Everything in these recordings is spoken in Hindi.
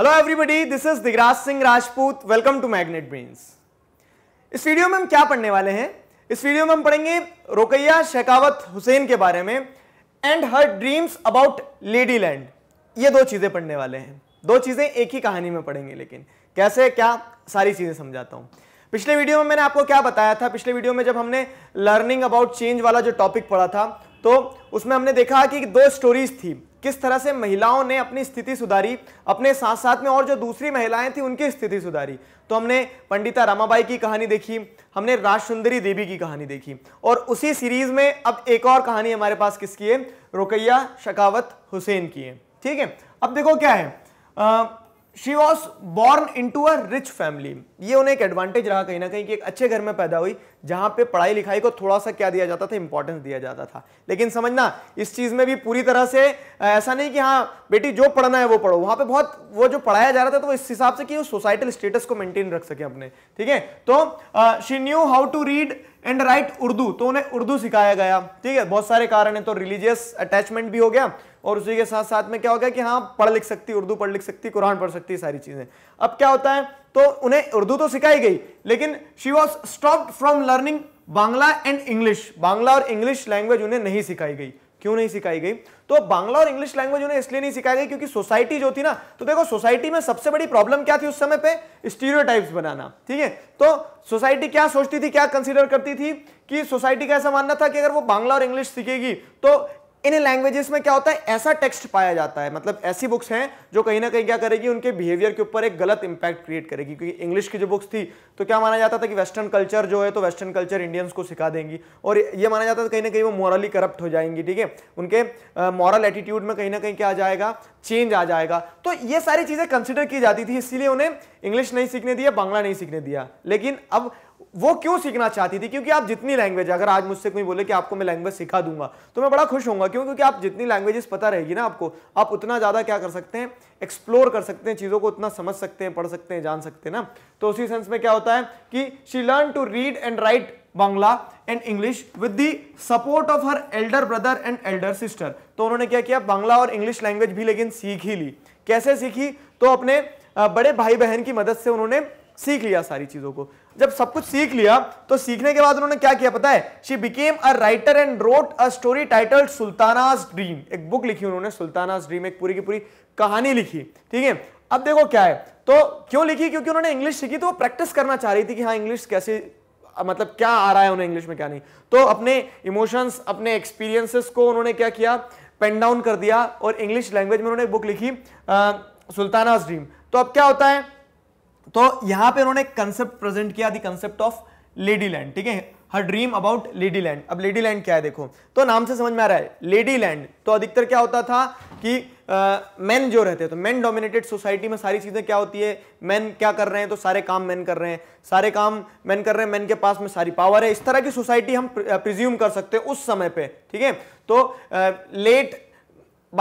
hello everybody this is Digraj Singh Rajput welcome to Magnet Brains इस वीडियो में हम क्या पढ़ने वाले हैं इस वीडियो में हम पढ़ेंगे रुकैया शेखावत हुसैन के बारे में and her dreams about Ladyland ये दो चीज़ें पढ़ने वाले हैं दो चीज़ें एक ही कहानी में पढ़ेंगे लेकिन कैसे क्या सारी चीज़ें समझाता हूँ पिछले वीडियो में मैंने आपको क्या बताया था पिछले वीडियो में जब हमने लर्निंग अबाउट चेंज वाला जो टॉपिक पढ़ा था तो उसमें हमने देखा कि दो स्टोरीज थी किस तरह से महिलाओं ने अपनी स्थिति सुधारी अपने साथ साथ में और जो दूसरी महिलाएं थी उनकी स्थिति सुधारी तो हमने पंडिता रामाबाई की कहानी देखी हमने राजसुंदरी देवी की कहानी देखी और उसी सीरीज में अब एक और कहानी हमारे पास किसकी है रुकैया शकावत हुसैन की है ठीक है अब देखो क्या है she was born into a rich family ये उन्हें एक एडवांटेज रहा कहीं ना कहीं कि एक अच्छे घर में पैदा हुई जहां पे पढ़ाई लिखाई को थोड़ा सा क्या दिया जाता था इंपॉर्टेंस दिया जाता था लेकिन समझना इस चीज़ में भी पूरी तरह से ऐसा नहीं कि हाँ बेटी जो पढ़ना है वो पढ़ो वहां पे बहुत वो जो पढ़ाया जा रहा था तो वो इस हिसाब से कि वो सोसाइटल स्टेटस को मेंटेन रख सके अपने ठीक है तो she knew how to read and write Urdu तो उन्हें उर्दू सिखाया गया ठीक है बहुत सारे कारण है तो रिलीजियस अटैचमेंट भी हो गया और उसी के साथ साथ में क्या हो गया कि हाँ पढ़ लिख सकती उर्दू पढ़ लिख सकती कुरान पढ़ सकती सारी चीज़ें अब क्या होता है तो उन्हें उर्दू तो सिखाई गई लेकिन she was stop from learning Bangla and English Bangla और इंग्लिश लैंग्वेज उन्हें नहीं सिखाई गई क्यों नहीं सिखाई गई तो बांग्ला और इंग्लिश लैंग्वेज उन्हें इसलिए नहीं सिखाई गई क्योंकि सोसाइटी जो थी ना तो देखो सोसाइटी में सबसे बड़ी प्रॉब्लम क्या थी उस समय पे स्टीरियोटाइप्स बनाना ठीक है तो सोसाइटी क्या सोचती थी क्या कंसिडर करती थी कि सोसाइटी का ऐसा मानना था कि अगर वो बांग्ला और इंग्लिश सीखेगी तो इन लैंग्वेजेस में क्या होता है ऐसा टेक्स्ट पाया जाता है मतलब ऐसी बुक्स हैं जो कहीं ना कहीं क्या करेगी उनके बिहेवियर के ऊपर एक गलत इंपैक्ट क्रिएट करेगी क्योंकि इंग्लिश की जो बुक्स थी तो क्या माना जाता था कि वेस्टर्न कल्चर जो है तो वेस्टर्न कल्चर इंडियंस को सिखा देंगी और ये माना जाता था कहीं ना कहीं वो मॉरली करप्ट हो जाएंगी ठीक है उनके मॉरल एटीट्यूड में कहीं ना कहीं क्या आ जाएगा चेंज आ जाएगा तो ये सारी चीज़ें कंसिडर की जाती थी इसीलिए उन्हें इंग्लिश नहीं सीखने दिया बांग्ला नहीं सीखने दिया लेकिन अब वो क्यों सीखना चाहती थी क्योंकि आप जितनी लैंग्वेज अगर आज मुझसे कोई बोले कि आपको मैं लैंग्वेज सिखा दूंगा तो मैं बड़ा खुश होऊंगा क्यों क्योंकि आप जितनी लैंग्वेजेस पता रहेगी ना आपको आप उतना ज़्यादा क्या कर सकते हैं एक्सप्लोर कर सकते हैं चीज़ों को उतना समझ सकते हैं पढ़ सकते हैं जान सकते हैं ना तो उसी सेंस में क्या होता है कि she learn to read and write Bangla and English with the support of her elder brother and elder sister तो उन्होंने क्या किया बांग्ला और इंग्लिश लैंग्वेज भी लेकिन सीख ही ली कैसे सीखी तो अपने बड़े भाई बहन की मदद से उन्होंने सीख लिया सारी चीज़ों को जब सब कुछ सीख लिया तो सीखने के बाद उन्होंने क्या किया पता है she became a writer and wrote a story titled Sultana's dream एक बुक लिखी उन्होंने सुल्तानाज ड्रीम एक पूरी की पूरी कहानी लिखी ठीक है अब देखो क्या है तो क्यों लिखी क्योंकि उन्होंने इंग्लिश सीखी तो वो प्रैक्टिस करना चाह रही थी कि हाँ इंग्लिश कैसे मतलब क्या आ रहा है उन्हें इंग्लिश में क्या नहीं तो अपने इमोशंस अपने एक्सपीरियंसेस को उन्होंने क्या किया पेन डाउन कर दिया और इंग्लिश लैंग्वेज में उन्होंने बुक लिखी सुल्तानाज ड्रीम तो अब क्या होता है तो यहां पे उन्होंने कंसेप्ट प्रेजेंट किया the concept of Ladyland ठीक है her dream about Ladyland अब लेडी लैंड क्या है देखो तो नाम से समझ में आ रहा है लेडी लैंड तो अधिकतर क्या होता था कि मैन जो रहते हैं तो मैन डोमिनेटेड सोसाइटी में सारी चीज़ें क्या होती है मैन क्या कर रहे हैं तो सारे काम मैन कर रहे हैं सारे काम मैन कर रहे हैं मैन के पास में सारी पावर है इस तरह की सोसाइटी हम प्रिज्यूम कर सकते हैं उस समय पे ठीक है तो लेट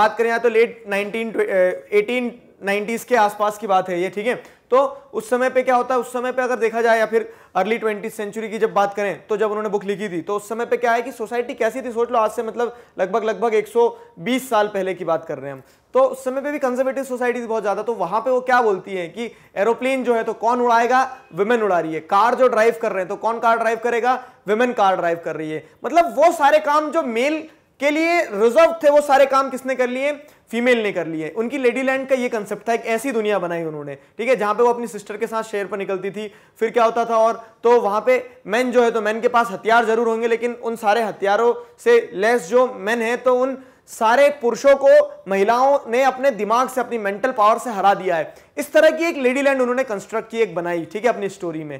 बात करें यहाँ तो लेट नाइनटीन एटीन नाइनटीज के आसपास की बात है ये ठीक है तो उस समय पे क्या होता है उस समय पे अगर देखा जाए या फिर अर्ली ट्वेंटी सेंचुरी की जब बात करें तो जब उन्होंने बुक लिखी थी तो उस समय पे क्या है कि सोसाइटी कैसी थी सोच लो आज से मतलब लगभग लगभग 120 साल पहले की बात कर रहे हैं हम तो उस समय पे भी कंजर्वेटिव सोसाइटी बहुत ज्यादा तो वहां पे वो क्या बोलती है कि एरोप्लेन जो है तो कौन उड़ाएगा वुमेन उड़ा रही है कार जो ड्राइव कर रहे हैं तो कौन कार ड्राइव करेगा वुमेन कार ड्राइव कर रही है मतलब वो सारे काम जो मेल के लिए रिजर्व थे वो सारे काम किसने कर लिए फीमेल ने कर ली है उनकी लेडीलैंड का ये कंसेप्ट था एक ऐसी दुनिया बनाई उन्होंने ठीक है जहाँ पे वो अपनी सिस्टर के साथ शेर पर निकलती थी फिर क्या होता था और तो वहां पे मैन जो है तो मैन के पास हथियार जरूर होंगे लेकिन उन सारे हथियारों से लेस जो मैन है तो उन सारे पुरुषों को महिलाओं ने अपने दिमाग से अपनी मेंटल पावर से हरा दिया है इस तरह की एक लेडीलैंड उन्होंने कंस्ट्रक्ट की एक बनाई ठीक है अपनी स्टोरी में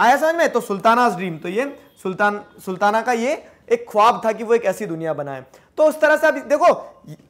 आया समझ में तो सुल्ताना ड्रीम तो ये सुल्तान सुल्ताना का ये एक ख्वाब था कि वो एक ऐसी दुनिया बनाए तो उस तरह से आप देखो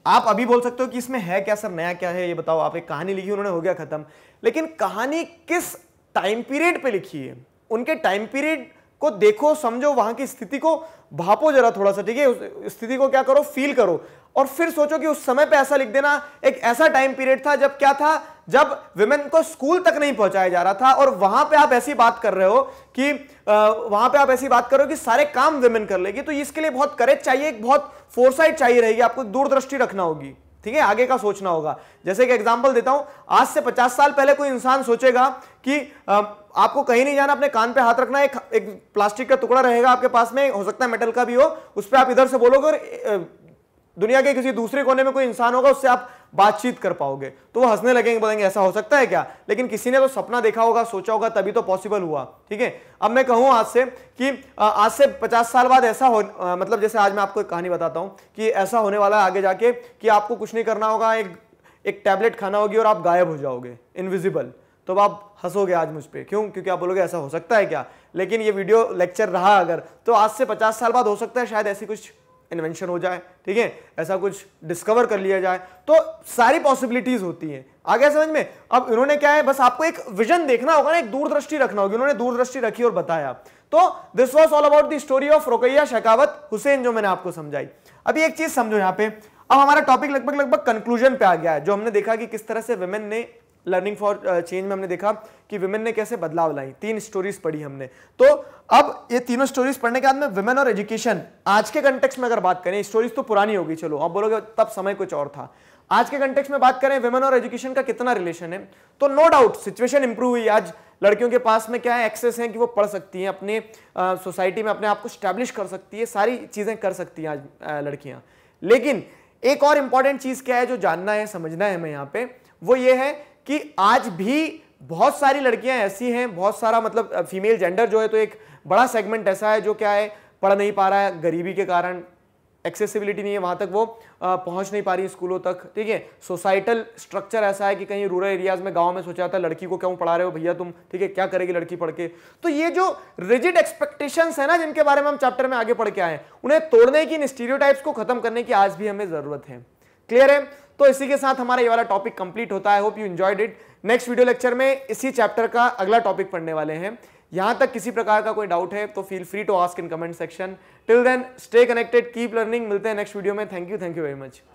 आप अभी बोल सकते हो कि इसमें है क्या सर नया क्या है ये बताओ आप एक कहानी लिखी उन्होंने हो गया खत्म लेकिन कहानी किस टाइम पीरियड पे लिखी है उनके टाइम पीरियड को देखो समझो वहां की स्थिति को भापो जरा थोड़ा सा ठीक है स्थिति को क्या करो फील करो और फिर सोचो कि उस समय पे ऐसा लिख देना एक ऐसा टाइम पीरियड था जब क्या था जब विमेन को स्कूल तक नहीं पहुंचाया जा रहा था और वहां पे आप ऐसी बात कर रहे हो कि वहां पे आप ऐसी बात कर रहे हो कि सारे काम विमेन कर लेगी तो इसके लिए बहुत करेज चाहिए एक बहुत फोरसाइट चाहिए रहेगी आपको दूरदृष्टि रखना होगी ठीक है आगे का सोचना होगा जैसे कि एग्जाम्पल देता हूं आज से पचास साल पहले कोई इंसान सोचेगा कि आपको कहीं नहीं जाना अपने कान पे हाथ रखना एक एक प्लास्टिक का टुकड़ा रहेगा आपके पास में हो सकता है मेटल का भी हो उस पर आप इधर से बोलोगे और दुनिया के किसी दूसरे कोने में कोई इंसान होगा उससे आप बातचीत कर पाओगे तो वो हंसने लगेंगे बोलेंगे ऐसा हो सकता है क्या लेकिन किसी ने तो सपना देखा होगा सोचा होगा तभी तो पॉसिबल हुआ ठीक है अब मैं कहूँ आज से कि आज से 50 साल बाद ऐसा हो मतलब जैसे आज मैं आपको एक कहानी बताता हूँ कि ऐसा होने वाला है आगे जाके कि आपको कुछ नहीं करना होगा एक एक टैबलेट खाना होगी और आप गायब हो जाओगे इनविजिबल तो आप हंसोगे आज मुझ पर क्यों क्योंकि आप बोलोगे ऐसा हो सकता है क्या लेकिन ये वीडियो लेक्चर रहा अगर तो आज से पचास साल बाद हो सकता है शायद ऐसी कुछ इन्वेंशन हो जाए ठीक है ऐसा कुछ डिस्कवर कर लिया जाए तो सारी पॉसिबिलिटीज होती हैं आ गया समझ में अब इन्होंने क्या है बस आपको एक विजन देखना होगा ना एक दूरदृष्टि रखना होगी उन्होंने दूरदृष्टि रखी और बताया तो this was all about the story of Rokeya Shekhawat Hussain जो मैंने आपको समझाई अभी एक चीज समझो यहाँ पे अब हमारा टॉपिक लगभग लगभग कंक्लूजन पे आ गया है जो हमने देखा कि किस तरह से वेमेन ने लर्निंग फॉर चेंज में हमने देखा कि वुमेन ने कैसे बदलाव लाई तीन स्टोरीज पढ़ी हमने तो अब ये तीनों स्टोरीज पढ़ने के बाद में वुमेन और एजुकेशन आज के कंटेक्स में अगर बात करें स्टोरीज तो पुरानी होगी चलो आप बोलोगे तब समय कुछ और था आज के कंटेक्स में बात करें वुमेन और एजुकेशन का कितना रिलेशन है तो नो डाउट सिचुएशन इंप्रूव हुई आज लड़कियों के पास में क्या है एक्सेस है कि वो पढ़ सकती हैं अपने सोसाइटी में अपने आप को स्टैब्लिश कर सकती है सारी चीज़ें कर सकती हैं आज लड़कियां लेकिन एक और इंपॉर्टेंट चीज़ क्या है जो जानना है समझना है हमें यहाँ पे वो ये है कि आज भी बहुत सारी लड़कियां ऐसी हैं बहुत सारा मतलब फीमेल जेंडर जो है तो एक बड़ा सेगमेंट ऐसा है जो क्या है पढ़ नहीं पा रहा है गरीबी के कारण एक्सेसिबिलिटी नहीं है वहां तक वो पहुंच नहीं पा रही स्कूलों तक ठीक है सोसाइटल स्ट्रक्चर ऐसा है कि कहीं रूरल एरियाज में गांव में सोचा जाता है लड़की को क्यों पढ़ा रहे हो भैया तुम ठीक है क्या करेगी लड़की पढ़ के तो ये जो रिजिड एक्सपेक्टेशन है ना जिनके बारे में हम चैप्टर में आगे पढ़ के आए उन्हें तोड़ने की इन स्टीरियोटाइप्स को खत्म करने की आज भी हमें ज़रूरत है क्लियर है तो इसी के साथ हमारा ये वाला टॉपिक कंप्लीट होता है hope you enjoyed it next video lecture में इसी चैप्टर का अगला टॉपिक पढ़ने वाले हैं यहां तक किसी प्रकार का कोई डाउट है तो feel free to ask in comment section till then stay connected keep learning मिलते हैं नेक्स्ट वीडियो में thank you thank you very much